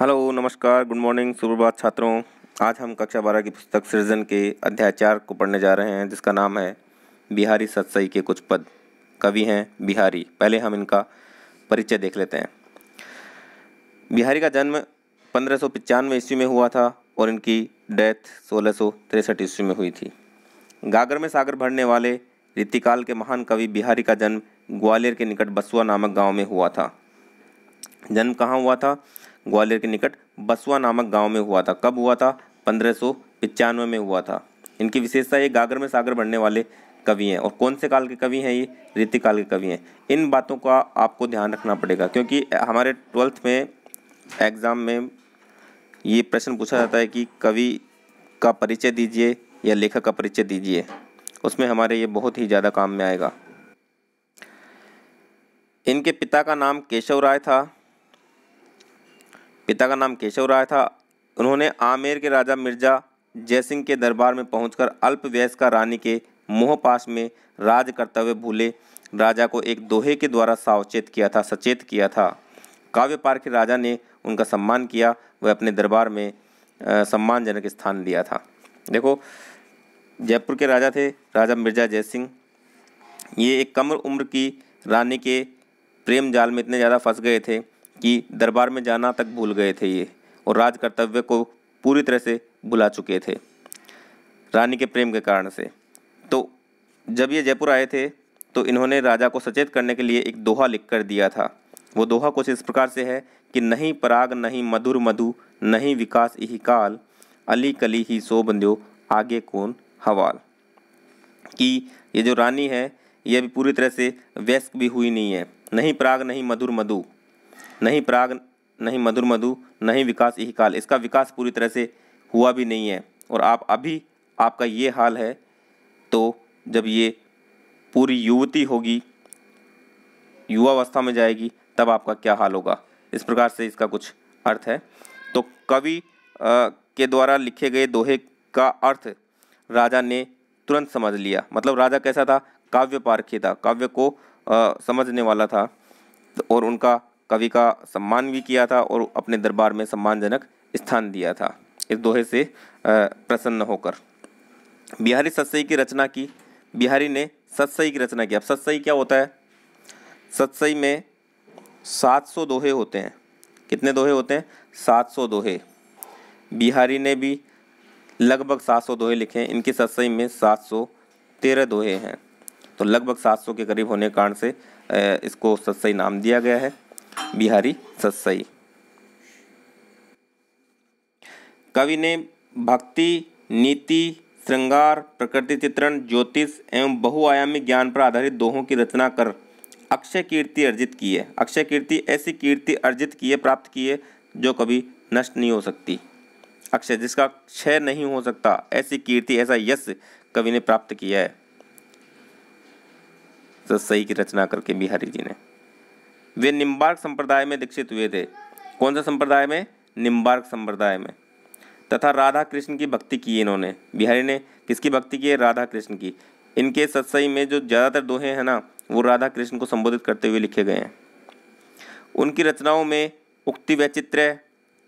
hello नमस्कार good morning सुप्रभात छात्रों आज हम कक्षा बारह की पुस्तक सृजन के अध्याय चार को पढ़ने जा रहे हैं जिसका नाम है बिहारी सत्सई के कुछ पद कवि हैं बिहारी पहले हम इनका परिचय देख लेते हैं बिहारी का जन्म पंद्रह सौ पचानवे ईस्वी में हुआ था और इनकी डेथ सोलह सौ तिरसठ ईस्वी में हुई थी गागर में सागर भरने वाले रीतिकाल के महान कवि बिहारी का जन्म ग्वालियर के निकट बसुआ नामक गाँव में हुआ था जन्म कहाँ हुआ था ग्वालियर के निकट बसुआ नामक गांव में हुआ था कब हुआ था पंद्रह में हुआ था इनकी विशेषता ये गागर में सागर बढ़ने वाले कवि हैं और कौन से काल के कवि हैं ये रीति काल के कवि हैं इन बातों का आपको ध्यान रखना पड़ेगा क्योंकि हमारे ट्वेल्थ में एग्ज़ाम में ये प्रश्न पूछा जाता है कि कवि का परिचय दीजिए या लेखक का परिचय दीजिए उसमें हमारे ये बहुत ही ज़्यादा काम में आएगा इनके पिता का नाम केशव राय था पिता का नाम केशव राय था उन्होंने आमेर के राजा मिर्जा जयसिंह के दरबार में पहुंचकर अल्प का रानी के मोहपास में राज करते हुए भूले राजा को एक दोहे के द्वारा सावचेत किया था सचेत किया था काव्य पार्क के राजा ने उनका सम्मान किया वह अपने दरबार में सम्मानजनक स्थान दिया था देखो जयपुर के राजा थे राजा मिर्जा जयसिंह ये एक कम उम्र की रानी के प्रेम जाल में इतने ज़्यादा फंस गए थे कि दरबार में जाना तक भूल गए थे ये और राज कर्तव्य को पूरी तरह से भुला चुके थे रानी के प्रेम के कारण से तो जब ये जयपुर आए थे तो इन्होंने राजा को सचेत करने के लिए एक दोहा लिख कर दिया था वो दोहा कुछ इस प्रकार से है कि नहीं पराग नहीं मधुर मधु नहीं विकास इही काल अली कली ही सो बंदो आगे कौन हवाल कि ये जो रानी है ये भी पूरी तरह से व्यस्क भी हुई नहीं है नहीं पराग नहीं मधुर मधु नहीं प्राग नहीं मधुर मधु नहीं विकास यही काल इसका विकास पूरी तरह से हुआ भी नहीं है और आप अभी आपका ये हाल है तो जब ये पूरी युवती होगी युवावस्था में जाएगी तब आपका क्या हाल होगा इस प्रकार से इसका कुछ अर्थ है तो कवि के द्वारा लिखे गए दोहे का अर्थ राजा ने तुरंत समझ लिया मतलब राजा कैसा था काव्य पारखी था काव्य को आ, समझने वाला था और उनका कवि का सम्मान भी किया था और अपने दरबार में सम्मानजनक स्थान दिया था इस दोहे से प्रसन्न होकर बिहारी सत्सई की रचना की बिहारी ने सत्सई की रचना की अब सत्सई क्या होता है सत्सई में सात सौ दोहे होते हैं कितने दोहे होते हैं सात सौ दोहे बिहारी ने भी लगभग सात सौ दोहे लिखे हैं इनकी सत्सई में सात सौ तेरह दोहे हैं तो लगभग सात सौ के करीब होने के कारण से इसको सत्सई नाम दिया गया है बिहारी सत्सई कवि ने भक्ति नीति श्रृंगार प्रकृति चित्रण ज्योतिष एवं बहुआयामी ज्ञान पर आधारित दोहों की रचना कर अक्षय कीर्ति अर्जित की है अक्षय कीर्ति ऐसी कीर्ति अर्जित किए प्राप्त किए जो कभी नष्ट नहीं हो सकती अक्षय जिसका क्षय नहीं हो सकता ऐसी कीर्ति ऐसा यश कवि ने प्राप्त किया है तो सही की रचना करके बिहारी जी ने वे निम्बार्क संप्रदाय में दीक्षित हुए थे कौन सा संप्रदाय में निम्बार्क संप्रदाय में तथा राधा कृष्ण की भक्ति की इन्होंने बिहारी ने किसकी भक्ति की है राधा कृष्ण की इनके सत्सई में जो ज़्यादातर दोहे हैं ना वो राधा कृष्ण को संबोधित करते हुए लिखे गए हैं उनकी रचनाओं में उक्ति वैचित्र्य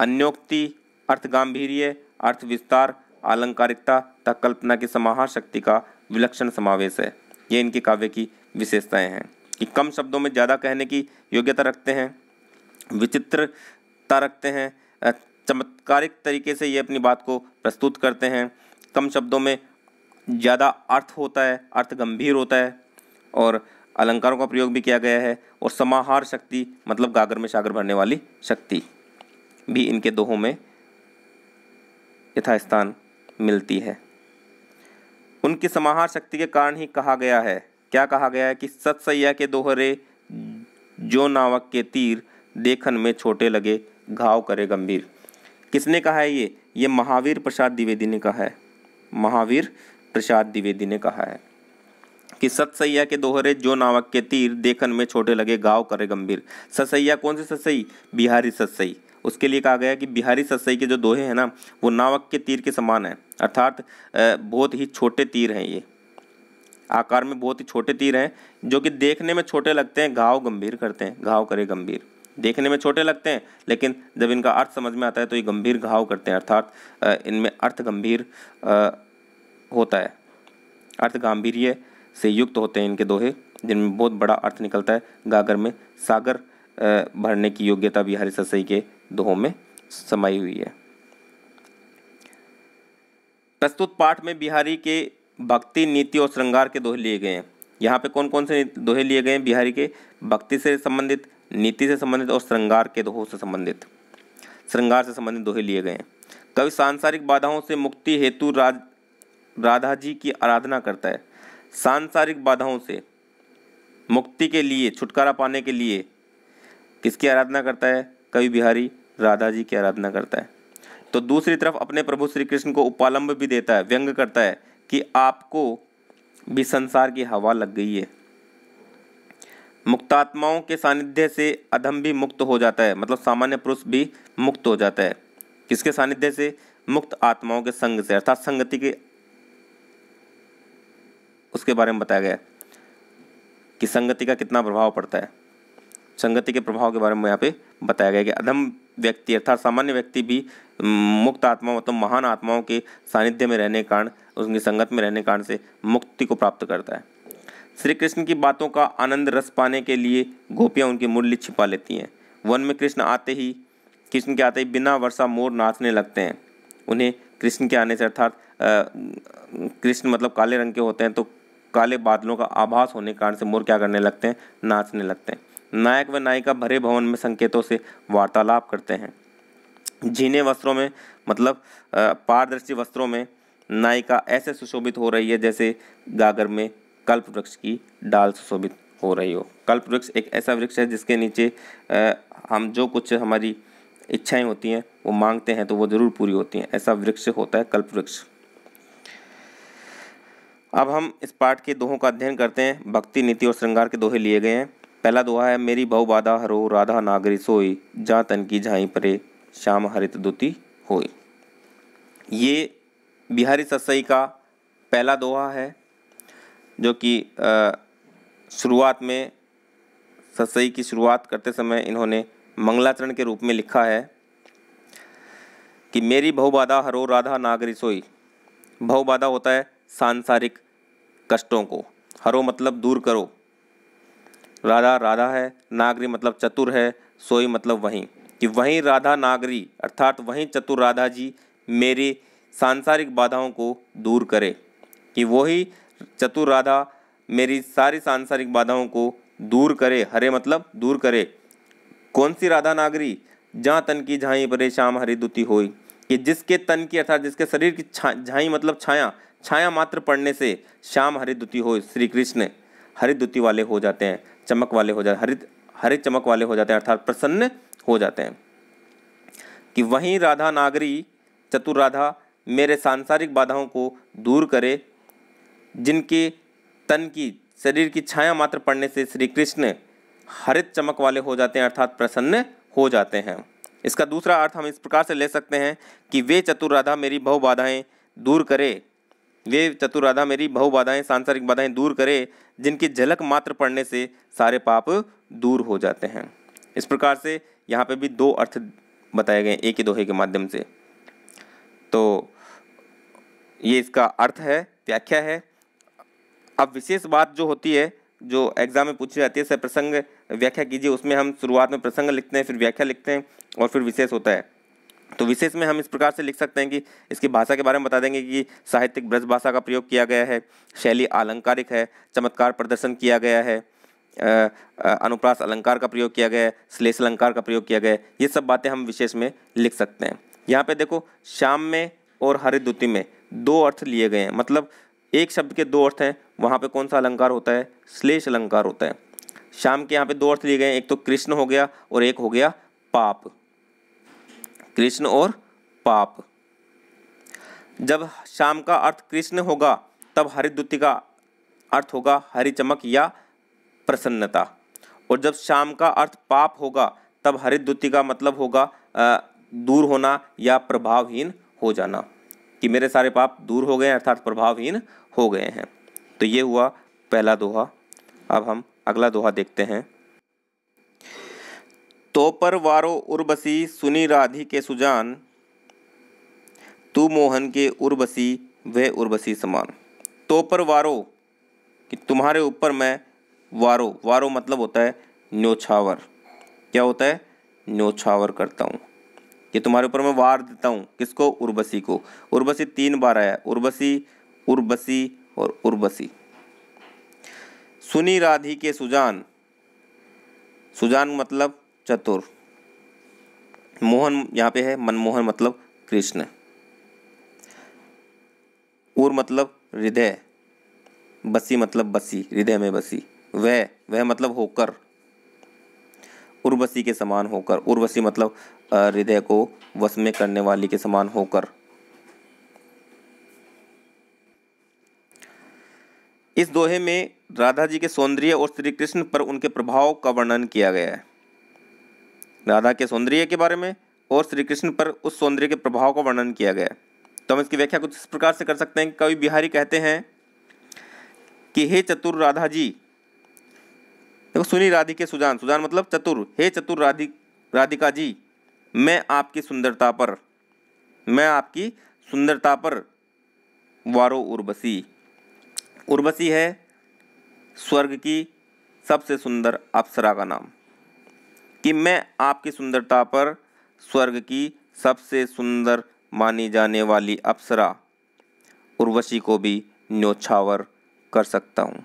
अन्योक्ति अर्थ गांधी अर्थ विस्तार आलंकारिकता तथा कल्पना की समाह शक्ति का विलक्षण समावेश है ये इनके काव्य की विशेषताएं हैं कि कम शब्दों में ज़्यादा कहने की योग्यता रखते हैं विचित्रता रखते हैं चमत्कारिक तरीके से ये अपनी बात को प्रस्तुत करते हैं कम शब्दों में ज़्यादा अर्थ होता है अर्थ गंभीर होता है और अलंकारों का प्रयोग भी किया गया है और समाहार शक्ति मतलब गागर में सागर भरने वाली शक्ति भी इनके दोहों में यथास्थान मिलती है उनकी समाहार शक्ति के कारण ही कहा गया है क्या कहा गया है कि सतसैया के दोहरे जो नावक के तीर देखन में छोटे लगे घाव करे गंभीर किसने कहा है ये ये महावीर प्रसाद द्विवेदी ने कहा है महावीर प्रसाद द्विवेदी ने कहा है कि सतसैया के दोहरे जो नावक के तीर देखन में छोटे लगे घाव करे गंभीर ससैया कौन सी ससई बिहारी ससई उसके लिए कहा गया कि बिहारी ससई के जो दोहे हैं ना वो नावक के तीर के समान है अर्थात बहुत ही छोटे तीर हैं ये आकार में बहुत ही छोटे तीर हैं जो कि देखने में छोटे लगते हैं घाव गंभीर करते हैं घाव करे गंभीर देखने में छोटे लगते हैं लेकिन जब इनका अर्थ समझ में आता है तो ये गंभीर घाव करते हैं अर्थात इनमें अर्थ गंभीर होता है अर्थ गंभीर से युक्त होते हैं इनके दोहे जिनमें बहुत बड़ा अर्थ निकलता है गागर में सागर भरने की योग्यता बिहारी ससई के दोहों में समाई हुई है प्रस्तुत पाठ में बिहारी के भक्ति नीति और श्रृंगार के दोहे लिए गए हैं यहाँ पे कौन कौन से दोहे लिए गए हैं बिहारी के भक्ति से संबंधित नीति से संबंधित और श्रृंगार के दोहों से संबंधित श्रृंगार से संबंधित दोहे लिए गए हैं कवि सांसारिक बाधाओं से मुक्ति हेतु राज राधा जी की आराधना करता है सांसारिक बाधाओं से मुक्ति के लिए छुटकारा पाने के लिए किसकी आराधना करता है कवि बिहारी राधा जी की आराधना करता है तो दूसरी तरफ अपने प्रभु श्री कृष्ण को उपालंब भी देता है व्यंग करता है कि आपको भी संसार की हवा लग गई है मुक्तात्माओं के सानिध्य से अधम भी मुक्त हो जाता है मतलब सामान्य पुरुष भी मुक्त हो जाता है किसके सानिध्य से मुक्त आत्माओं के संग से अर्थात संगति के उसके बारे में बताया गया कि संगति का कितना प्रभाव पड़ता है संगति के प्रभाव के बारे में यहाँ पे बताया गया कि अधम व्यक्ति अर्थात सामान्य व्यक्ति भी मुक्त आत्माओं मतलब महान आत्माओं के सानिध्य में रहने के कारण उनकी संगत में रहने के कारण से मुक्ति को प्राप्त करता है श्री कृष्ण की बातों का आनंद रस पाने के लिए गोपियाँ उनकी मुरली छिपा लेती हैं वन में कृष्ण आते ही कृष्ण के आते ही बिना वर्षा मोर नाचने लगते हैं उन्हें कृष्ण के आने से अर्थात कृष्ण मतलब काले रंग के होते हैं तो काले बादलों का आभास होने के कारण से मोर क्या करने लगते हैं नाचने लगते हैं नायक व नायिका भरे भवन में संकेतों से वार्तालाप करते हैं जीने वस्त्रों में मतलब पारदर्शी वस्त्रों में नायिका ऐसे सुशोभित हो रही है जैसे गागर में कल्प वृक्ष की डाल सुशोभित हो रही हो कल्प वृक्ष एक ऐसा वृक्ष है जिसके नीचे हम जो कुछ हमारी इच्छाएं होती हैं वो मांगते हैं तो वो ज़रूर पूरी होती हैं ऐसा वृक्ष होता है कल्प वृक्ष अब हम इस पाठ के दोहों का अध्ययन करते हैं भक्ति नीति और श्रृंगार के दोहे लिए गए हैं पहला दोहा है मेरी बहु बाधा हरो राधा नागरी सोई जा तन की झाई परे श्याम हरित दुति हो ये बिहारी सत्सई का पहला दोहा है जो कि शुरुआत में सत्सई की शुरुआत करते समय इन्होंने मंगलाचरण के रूप में लिखा है कि मेरी बहुबाधा हरो राधा नागरी सोई बहुबाधा होता है सांसारिक कष्टों को हरो मतलब दूर करो राधा राधा है नागरी मतलब चतुर है सोई मतलब वहीं कि वहीं राधा नागरी अर्थात वहीं चतुर राधा जी मेरी सांसारिक बाधाओं को दूर करे कि वही चतुर राधा मेरी सारी सांसारिक बाधाओं को दूर करे हरे मतलब दूर करे कौन सी राधा नागरी जहाँ तन की झाई परे श्याम हरिदुति होई कि जिसके तन की अर्थात जिसके शरीर की छा झाई मतलब छाया छाया मात्र पड़ने से श्याम हरिद्वती हो श्री कृष्ण हरिद्वती वाले हो जाते हैं चमक वाले हो जाते हरित हरित चमक वाले हो जाते हैं अर्थात प्रसन्न हो जाते हैं कि वहीं राधा नागरी चतुर राधा मेरे सांसारिक बाधाओं को दूर करे जिनके तन की शरीर की छाया मात्र पड़ने से श्री कृष्ण हरित चमक वाले हो जाते हैं अर्थात प्रसन्न हो जाते हैं इसका दूसरा अर्थ हम इस प्रकार से ले सकते हैं कि वे चतुर राधा मेरी बहु बाधाएँ दूर करे वे चतुराधा मेरी बहु बाधाएं सांसारिक बाधाएं दूर करे जिनकी झलक मात्र पढ़ने से सारे पाप दूर हो जाते हैं इस प्रकार से यहाँ पे भी दो अर्थ बताए गए एक ही दोहे के माध्यम से तो ये इसका अर्थ है व्याख्या है अब विशेष बात जो होती है जो एग्ज़ाम में पूछी जाती है सर प्रसंग व्याख्या कीजिए उसमें हम शुरुआत में प्रसंग लिखते हैं फिर व्याख्या लिखते हैं और फिर विशेष होता है तो विशेष में हम इस प्रकार से लिख सकते हैं कि इसकी भाषा के बारे में बता देंगे कि साहित्यिक ब्रज भाषा का प्रयोग किया गया है शैली आलंकारिक है चमत्कार प्रदर्शन किया गया है अनुप्रास अलंकार का प्रयोग किया गया है श्लेष अलंकार का प्रयोग किया गया है ये सब बातें हम विशेष में लिख सकते हैं यहाँ पे देखो श्याम में और हरिद्युति में दो अर्थ लिए गए हैं मतलब एक शब्द के दो अर्थ हैं वहाँ पे कौन सा अलंकार होता है श्लेष अलंकार होता है श्याम के यहाँ पे दो अर्थ लिए गए हैं एक तो कृष्ण हो गया और एक हो गया पाप कृष्ण और पाप जब शाम का अर्थ कृष्ण होगा तब हरिद्वती का अर्थ होगा हरि चमक या प्रसन्नता और जब शाम का अर्थ पाप होगा तब हरिद्वती का मतलब होगा दूर होना या प्रभावहीन हो जाना कि मेरे सारे पाप दूर हो गए अर्थात प्रभावहीन हो गए हैं तो ये हुआ पहला दोहा अब हम अगला दोहा देखते हैं तो पर वारो उर्वशी सुनी राधी के सुजान तू मोहन के उर्वशी वह उर्वशी समान तो पर वारो कि तुम्हारे ऊपर मैं वारो वारो मतलब होता है न्योछावर क्या होता है न्योछावर करता हूँ कि तुम्हारे ऊपर मैं वार देता हूँ किसको उर्वशी को उर्वशी तीन बार आया उर्वशी उर्वशी और उर्वशी सुनी राधी के सुजान सुजान मतलब चतुर मोहन यहाँ पे है मनमोहन मतलब कृष्ण उर मतलब हृदय बसी मतलब बसी हृदय में बसी वह वह मतलब होकर उर्वशी के समान होकर उर्वशी मतलब हृदय को वश में करने वाली के समान होकर इस दोहे में राधा जी के सौंदर्य और श्री कृष्ण पर उनके प्रभाव का वर्णन किया गया है राधा के सौंदर्य के बारे में और श्री कृष्ण पर उस सौंदर्य के प्रभाव का वर्णन किया गया तो हम इसकी व्याख्या कुछ इस प्रकार से कर सकते हैं कवि बिहारी कहते हैं कि हे चतुर राधा जी देखो सुनी राधिक सुजान सुजान मतलब चतुर हे चतुर राधिक राधिका जी मैं आपकी सुंदरता पर मैं आपकी सुंदरता पर वारो उर्वशी उर्वशी है स्वर्ग की सबसे सुंदर अप्सरा का नाम कि मैं आपकी सुंदरता पर स्वर्ग की सबसे सुंदर मानी जाने वाली अप्सरा उर्वशी को भी न्योछावर कर सकता हूँ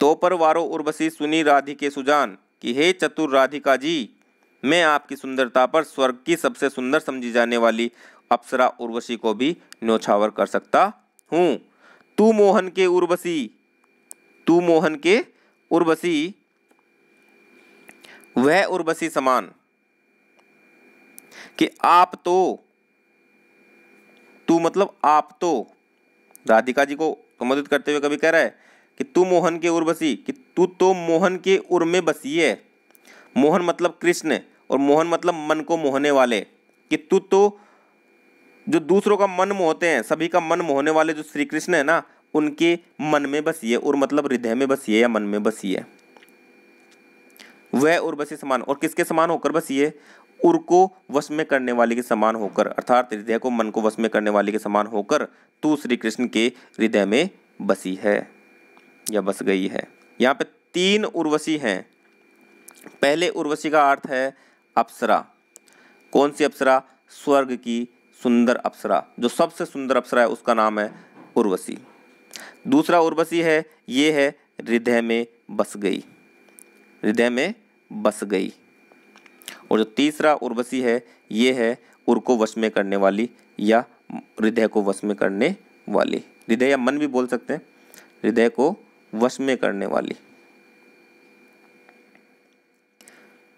तो पर वारो उर्वशी सुनी राधिके सुजान कि हे चतुर राधिका जी मैं आपकी सुंदरता पर स्वर्ग की सबसे सुंदर समझी जाने वाली अप्सरा उर्वशी को भी न्योछावर कर सकता हूँ तू मोहन के उर्वशी तू मोहन के उर्वशी वह उर्वशी समान कि आप तो तू मतलब आप तो राधिका जी को संबोधित करते हुए कभी कह रहा है कि तू मोहन के उर्वशी कि तू तो मोहन के उर में बसी है मोहन मतलब कृष्ण और मोहन मतलब मन को मोहने वाले कि तू तो जो दूसरों का मन मोहते हैं सभी का मन मोहने वाले जो श्री कृष्ण है ना उनके मन में बसी है और मतलब हृदय में बसी है या मन में बसी है वह उर्वशी समान और किसके समान होकर बस ये उर को वश में करने वाले के समान होकर अर्थात हृदय को मन को वश में करने वाले के समान होकर तू श्री कृष्ण के हृदय में बसी है या बस गई है यहाँ पे तीन उर्वशी हैं पहले उर्वशी का अर्थ है अप्सरा कौन सी अप्सरा स्वर्ग की सुंदर अप्सरा जो सबसे सुंदर अप्सरा है उसका नाम है उर्वशी दूसरा उर्वशी है ये है हृदय में बस गई हृदय में बस गई और जो तीसरा उर्वशी है ये है उर को वश में करने वाली या हृदय को वश में करने वाली हृदय या मन भी बोल सकते हैं हृदय को वश में करने वाली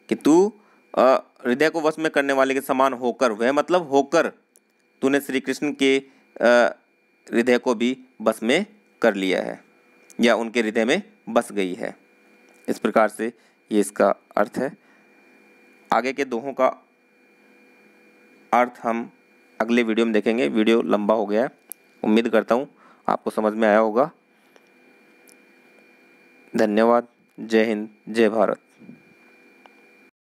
कि तू हृदय को वश में करने वाले के समान होकर वह मतलब होकर तूने श्री कृष्ण के हृदय को भी बस में कर लिया है या उनके हृदय में बस गई है इस प्रकार से ये इसका अर्थ है आगे के दोहों का अर्थ हम अगले वीडियो में देखेंगे वीडियो लंबा हो गया है उम्मीद करता हूँ आपको समझ में आया होगा धन्यवाद जय हिंद जय भारत